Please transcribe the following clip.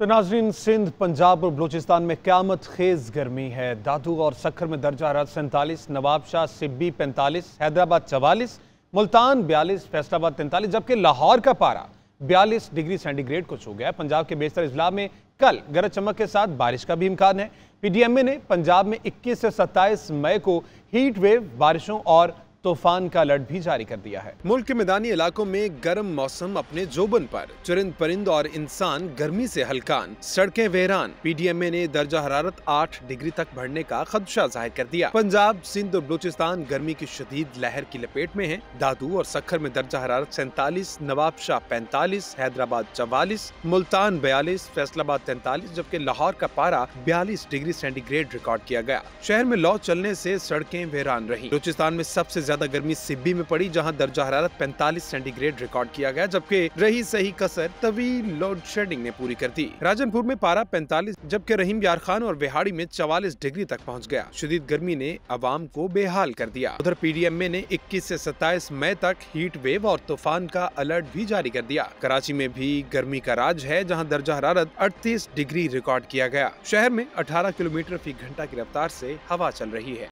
तो नाजरीन सिंध पंजाब और बलूचिस्तान में क्यामत खेज गर्मी है दादू और सखर में दर्जा हरा सैंतालीस नवाबशाह सिब्बी पैंतालीस हैदराबाद चवालीस मुल्तान बयालीस फैसलाबाद तैंतालीस जबकि लाहौर का पारा बयालीस डिग्री सेंटीग्रेड को छू गया है पंजाब के बेशतर अजला में कल गरज चमक के साथ बारिश का भी इम्कान है पी डी एम ए ने पंजाब में इक्कीस से सत्ताईस मई को हीट वेव बारिशों और तूफान का अलर्ट भी जारी कर दिया है मुल्क के मैदानी इलाकों में गर्म मौसम अपने जोबन पर चुरिंद परिंद और इंसान गर्मी से हलकान सड़कें वेरान पीडीएमए ने दर्जा हरारत आठ डिग्री तक बढ़ने का खदशा जाहिर कर दिया पंजाब सिंध और बलूचिस्तान गर्मी की शदीद लहर की लपेट में है दादू और सखर में दर्जा हरारत सैतालीस नवाबशाह पैंतालीस हैदराबाद चवालीस मुल्तान बयालीस फैसलाबाद तैंतालीस जबकि लाहौर का पारा बयालीस डिग्री सेंटीग्रेड रिकॉर्ड किया गया शहर में लॉ चलने ऐसी सड़कें वहरान रही बलूचिस्तान में सबसे ज्यादा गर्मी सिब्बी में पड़ी जहां दर्जा हरारत 45 सेंटीग्रेड रिकॉर्ड किया गया जबकि रही सही कसर तभी लोड शेडिंग ने पूरी कर दी राजनपुर में पारा 45 जबकि रहीम यार खान और बिहाड़ी में 44 डिग्री तक पहुँच गया शदीद गर्मी ने आवाम को बेहाल कर दिया उधर ए ने इक्कीस ऐसी सत्ताईस मई तक हीट वेव और तूफान का अलर्ट भी जारी कर दिया कराची में भी गर्मी का राज है जहाँ दर्जा हरारत अड़तीस डिग्री रिकॉर्ड किया गया शहर में अठारह किलोमीटर फी घंटा की रफ्तार ऐसी हवा चल रही है